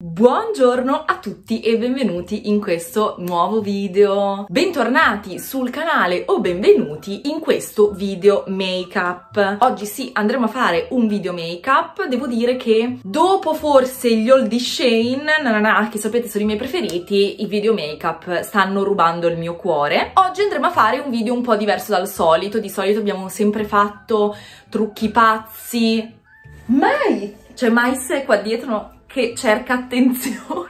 Buongiorno a tutti e benvenuti in questo nuovo video. Bentornati sul canale o benvenuti in questo video make up. Oggi sì, andremo a fare un video make up. Devo dire che dopo forse gli old di Shane, nanana, che sapete sono i miei preferiti, i video make up stanno rubando il mio cuore. Oggi andremo a fare un video un po' diverso dal solito. Di solito abbiamo sempre fatto trucchi pazzi. Mai! Cioè, mai se qua dietro che cerca attenzione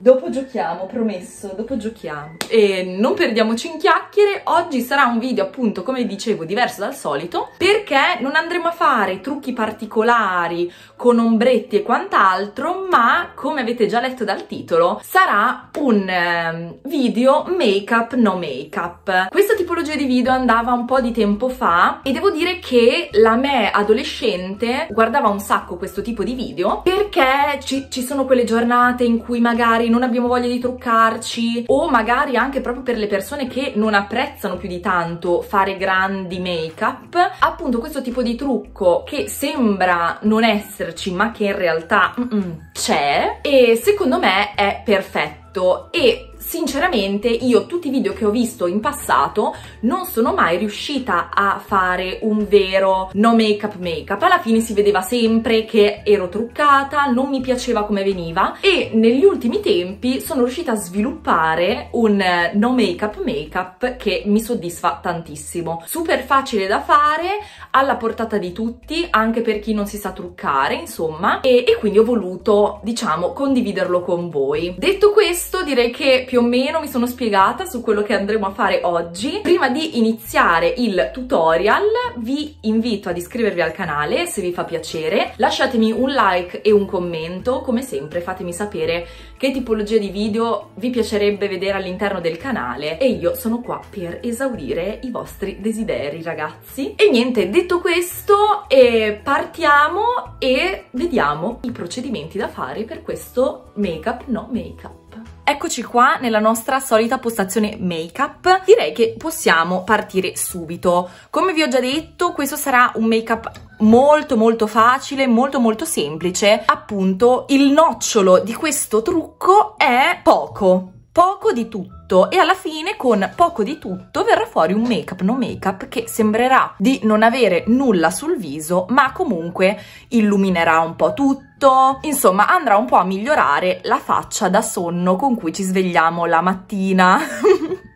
Dopo giochiamo, promesso, dopo giochiamo. E non perdiamoci in chiacchiere, oggi sarà un video appunto, come dicevo, diverso dal solito, perché non andremo a fare trucchi particolari con ombretti e quant'altro, ma come avete già letto dal titolo, sarà un eh, video make up no make up. Questa tipologia di video andava un po' di tempo fa e devo dire che la me adolescente guardava un sacco questo tipo di video perché ci, ci sono quelle giornate in cui magari magari non abbiamo voglia di truccarci o magari anche proprio per le persone che non apprezzano più di tanto fare grandi make up appunto questo tipo di trucco che sembra non esserci ma che in realtà mm -mm, c'è e secondo me è perfetto e sinceramente io tutti i video che ho visto in passato non sono mai riuscita a fare un vero no make up make up, alla fine si vedeva sempre che ero truccata, non mi piaceva come veniva e negli ultimi tempi sono riuscita a sviluppare un no make up make up che mi soddisfa tantissimo, super facile da fare, alla portata di tutti, anche per chi non si sa truccare insomma e, e quindi ho voluto diciamo condividerlo con voi. Detto questo direi che più più o meno mi sono spiegata su quello che andremo a fare oggi. Prima di iniziare il tutorial vi invito ad iscrivervi al canale se vi fa piacere, lasciatemi un like e un commento, come sempre fatemi sapere che tipologia di video vi piacerebbe vedere all'interno del canale e io sono qua per esaudire i vostri desideri ragazzi. E niente, detto questo eh, partiamo e vediamo i procedimenti da fare per questo make up no make up. Eccoci qua nella nostra solita postazione make-up. Direi che possiamo partire subito. Come vi ho già detto, questo sarà un make-up molto molto facile, molto molto semplice. Appunto, il nocciolo di questo trucco è poco poco di tutto e alla fine con poco di tutto verrà fuori un make up no make up che sembrerà di non avere nulla sul viso ma comunque illuminerà un po' tutto insomma andrà un po' a migliorare la faccia da sonno con cui ci svegliamo la mattina.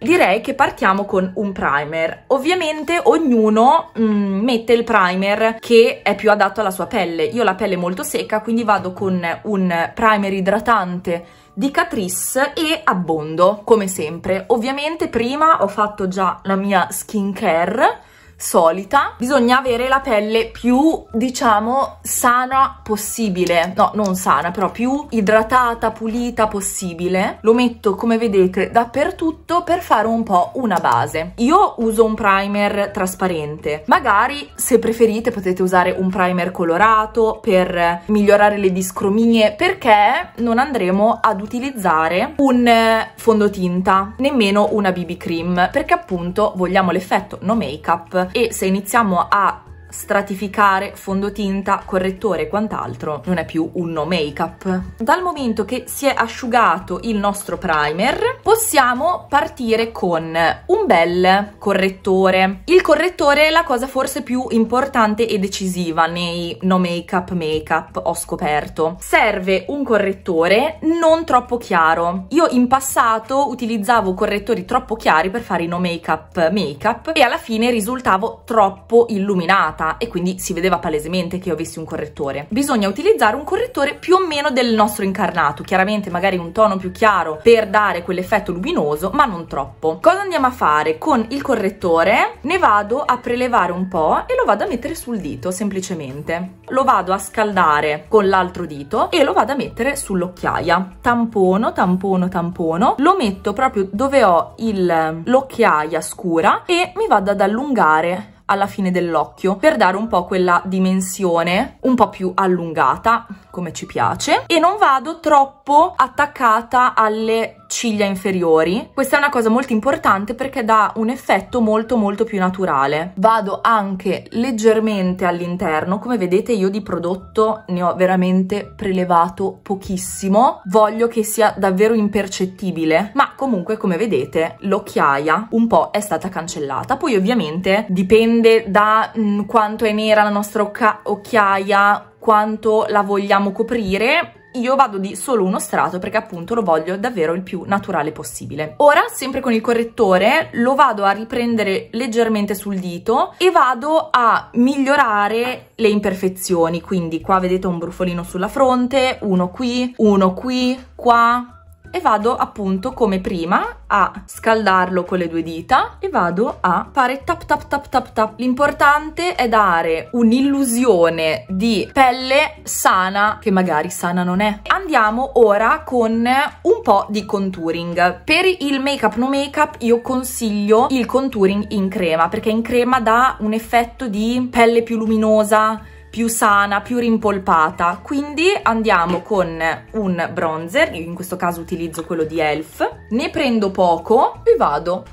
Direi che partiamo con un primer. Ovviamente ognuno mm, mette il primer che è più adatto alla sua pelle. Io ho la pelle molto secca, quindi vado con un primer idratante di Catrice e Abbondo, come sempre. Ovviamente prima ho fatto già la mia skincare, solita bisogna avere la pelle più diciamo sana possibile no non sana però più idratata pulita possibile lo metto come vedete dappertutto per fare un po' una base io uso un primer trasparente magari se preferite potete usare un primer colorato per migliorare le discromie perché non andremo ad utilizzare un fondotinta nemmeno una BB cream perché appunto vogliamo l'effetto no make up e se iniziamo a stratificare, fondotinta, correttore e quant'altro non è più un no make-up. Dal momento che si è asciugato il nostro primer, possiamo partire con un bel correttore. Il correttore è la cosa forse più importante e decisiva nei no make-up make-up, ho scoperto. Serve un correttore non troppo chiaro. Io in passato utilizzavo correttori troppo chiari per fare i no make-up make-up e alla fine risultavo troppo illuminata sbagliata e quindi si vedeva palesemente che io avessi un correttore. Bisogna utilizzare un correttore più o meno del nostro incarnato, chiaramente magari un tono più chiaro per dare quell'effetto luminoso, ma non troppo. Cosa andiamo a fare? Con il correttore ne vado a prelevare un po' e lo vado a mettere sul dito semplicemente. Lo vado a scaldare con l'altro dito e lo vado a mettere sull'occhiaia. Tampono, tampono, tampono, lo metto proprio dove ho l'occhiaia scura e mi vado ad allungare alla fine dell'occhio per dare un po' quella dimensione un po' più allungata come ci piace e non vado troppo attaccata alle ciglia inferiori. Questa è una cosa molto importante perché dà un effetto molto molto più naturale. Vado anche leggermente all'interno, come vedete io di prodotto ne ho veramente prelevato pochissimo, voglio che sia davvero impercettibile, ma comunque come vedete l'occhiaia un po' è stata cancellata. Poi ovviamente dipende da mh, mm, quanto è nera la nostra occhiaia, quanto la vogliamo coprire io vado di solo uno strato perché appunto lo voglio davvero il più naturale possibile. Ora, sempre con il correttore, lo vado a riprendere leggermente sul dito e vado a migliorare le imperfezioni, quindi qua vedete un brufolino sulla fronte, uno qui, uno qui, qua, e vado appunto come prima a scaldarlo con le due dita e vado a fare tap tap tap tap tap. L'importante è dare un'illusione di pelle sana che magari sana non è. Andiamo ora con un po' di contouring. Per il make up no make up io consiglio il contouring in crema perché in crema dà un effetto di pelle più luminosa più sana, più rimpolpata. Quindi andiamo con un bronzer, io in questo caso utilizzo quello di e.l.f. Ne prendo poco e vado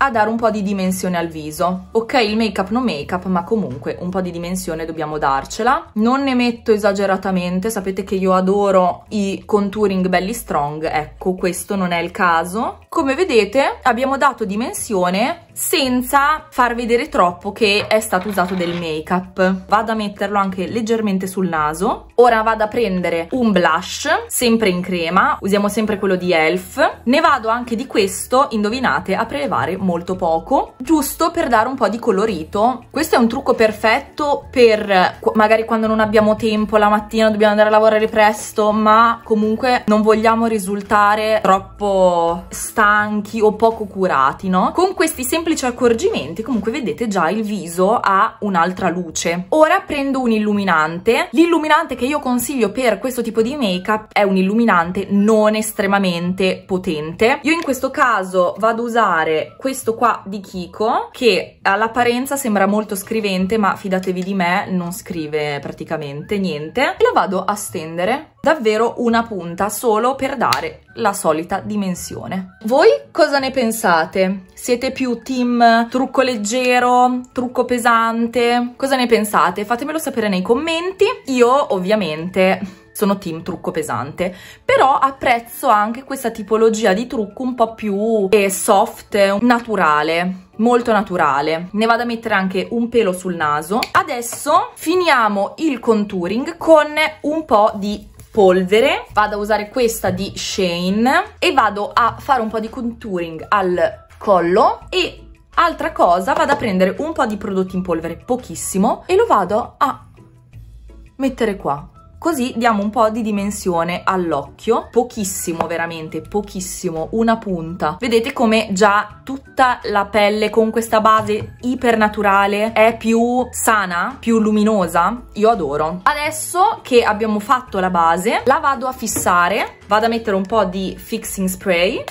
a dare un po' di dimensione al viso. Ok, il make up non make up, ma comunque un po' di dimensione dobbiamo darcela. Non ne metto esageratamente, sapete che io adoro i contouring belli strong, ecco, questo non è il caso. Come vedete abbiamo dato dimensione senza far vedere troppo che è stato usato del make up. Vado a metterlo anche leggermente sul naso. Ora vado a prendere un blush, sempre in crema, usiamo sempre quello di e.l.f. Ne vado anche di questo, indovinate, a prelevare molto molto poco, giusto per dare un po' di colorito. Questo è un trucco perfetto per magari quando non abbiamo tempo, la mattina dobbiamo andare a lavorare presto, ma comunque non vogliamo risultare troppo stanchi o poco curati, no? Con questi semplici accorgimenti comunque vedete già il viso ha un'altra luce. Ora prendo un illuminante. L'illuminante che io consiglio per questo tipo di make-up è un illuminante non estremamente potente. Io in questo caso vado ad usare questo questo qua di Kiko che all'apparenza sembra molto scrivente ma fidatevi di me non scrive praticamente niente e la vado a stendere davvero una punta solo per dare la solita dimensione. Voi cosa ne pensate? Siete più team trucco leggero, trucco pesante? Cosa ne pensate? Fatemelo sapere nei commenti. Io ovviamente sono team trucco pesante, però apprezzo anche questa tipologia di trucco un po' più eh, soft, naturale molto naturale ne vado a mettere anche un pelo sul naso adesso finiamo il contouring con un po' di polvere vado a usare questa di Shane e vado a fare un po' di contouring al collo e altra cosa vado a prendere un po' di prodotti in polvere pochissimo e lo vado a mettere qua Così diamo un po' di dimensione all'occhio, pochissimo veramente, pochissimo, una punta. Vedete come già tutta la pelle con questa base ipernaturale è più sana, più luminosa? Io adoro. Adesso che abbiamo fatto la base, la vado a fissare, vado a mettere un po' di fixing spray.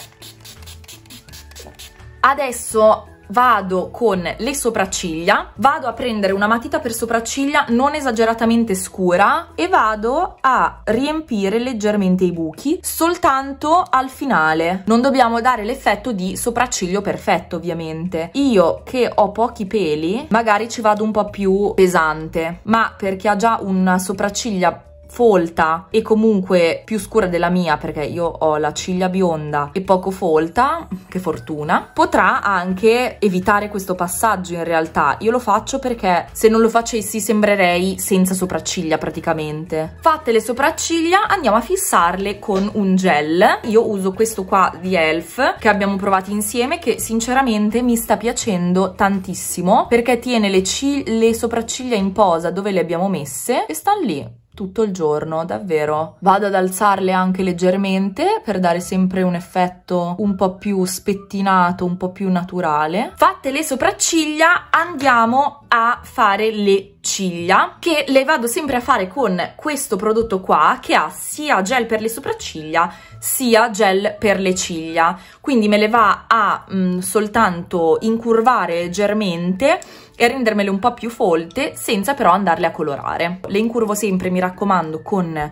Adesso vado con le sopracciglia, vado a prendere una matita per sopracciglia non esageratamente scura e vado a riempire leggermente i buchi soltanto al finale. Non dobbiamo dare l'effetto di sopracciglio perfetto ovviamente. Io che ho pochi peli magari ci vado un po' più pesante ma per chi ha già una sopracciglia folta e comunque più scura della mia perché io ho la ciglia bionda e poco folta, che fortuna, potrà anche evitare questo passaggio in realtà. Io lo faccio perché se non lo facessi sembrerei senza sopracciglia praticamente. Fatte le sopracciglia andiamo a fissarle con un gel. Io uso questo qua di Elf che abbiamo provato insieme che sinceramente mi sta piacendo tantissimo perché tiene le, le sopracciglia in posa dove le abbiamo messe e stanno lì tutto il giorno, davvero. Vado ad alzarle anche leggermente per dare sempre un effetto un po' più spettinato, un po' più naturale. Fatte le sopracciglia andiamo a fare le sopracciglia che le vado sempre a fare con questo prodotto qua che ha sia gel per le sopracciglia sia gel per le ciglia quindi me le va a mh, mm, soltanto incurvare leggermente e rendermele un po' più folte senza però andarle a colorare le incurvo sempre mi raccomando con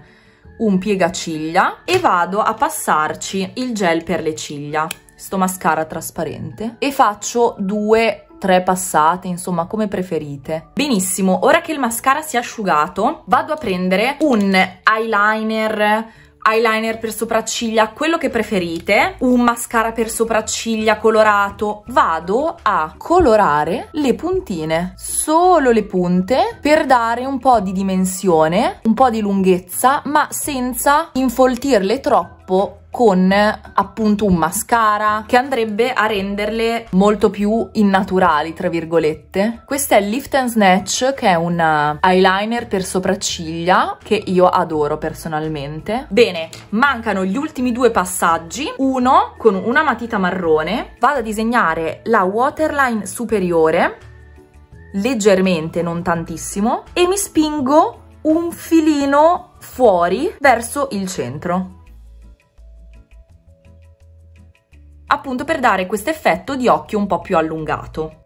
un piegaciglia e vado a passarci il gel per le ciglia sto mascara trasparente e faccio due tre passate, insomma come preferite. Benissimo, ora che il mascara si è asciugato vado a prendere un eyeliner eyeliner per sopracciglia, quello che preferite, un mascara per sopracciglia colorato, vado a colorare le puntine, solo le punte, per dare un po' di dimensione, un po' di lunghezza, ma senza infoltirle troppo troppo con appunto un mascara che andrebbe a renderle molto più innaturali tra virgolette questo è Lift and Snatch che è un eyeliner per sopracciglia che io adoro personalmente bene mancano gli ultimi due passaggi uno con una matita marrone vado a disegnare la waterline superiore leggermente non tantissimo e mi spingo un filino fuori verso il centro appunto per dare questo effetto di occhio un po' più allungato.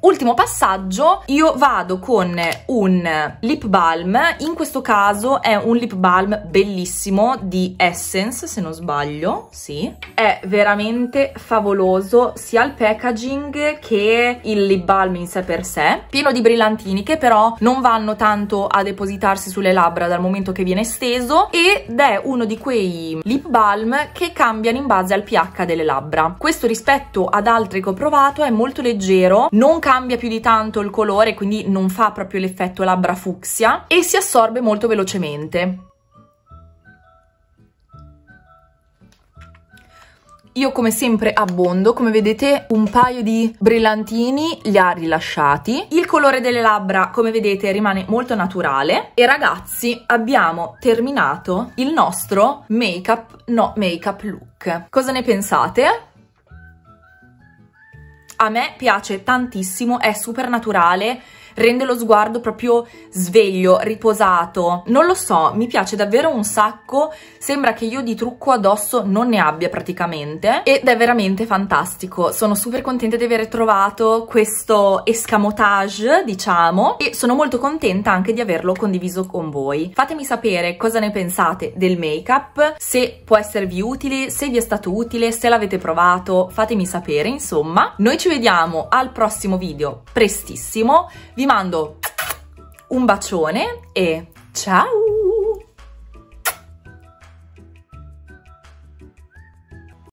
Ultimo passaggio, io vado con un lip balm, in questo caso è un lip balm bellissimo di Essence, se non sbaglio, sì. È veramente favoloso sia il packaging che il lip balm in sé per sé, pieno di brillantini che però non vanno tanto a depositarsi sulle labbra dal momento che viene steso ed è uno di quei lip balm che cambiano in base al pH delle labbra. Questo rispetto ad altri che ho provato è molto leggero, non cambia cambia più di tanto il colore, quindi non fa proprio l'effetto labbra fucsia e si assorbe molto velocemente. Io come sempre abbondo, come vedete un paio di brillantini li ha rilasciati. Il colore delle labbra come vedete rimane molto naturale. E ragazzi abbiamo terminato il nostro make up no make up look. Cosa ne pensate? a me piace tantissimo, è super naturale, rende lo sguardo proprio sveglio, riposato. Non lo so, mi piace davvero un sacco, sembra che io di trucco addosso non ne abbia praticamente ed è veramente fantastico. Sono super contenta di aver trovato questo escamotage, diciamo, e sono molto contenta anche di averlo condiviso con voi. Fatemi sapere cosa ne pensate del make-up, se può esservi utile, se vi è stato utile, se l'avete provato, fatemi sapere, insomma. Noi ci vediamo al prossimo video prestissimo, vi mando un bacione e ciao!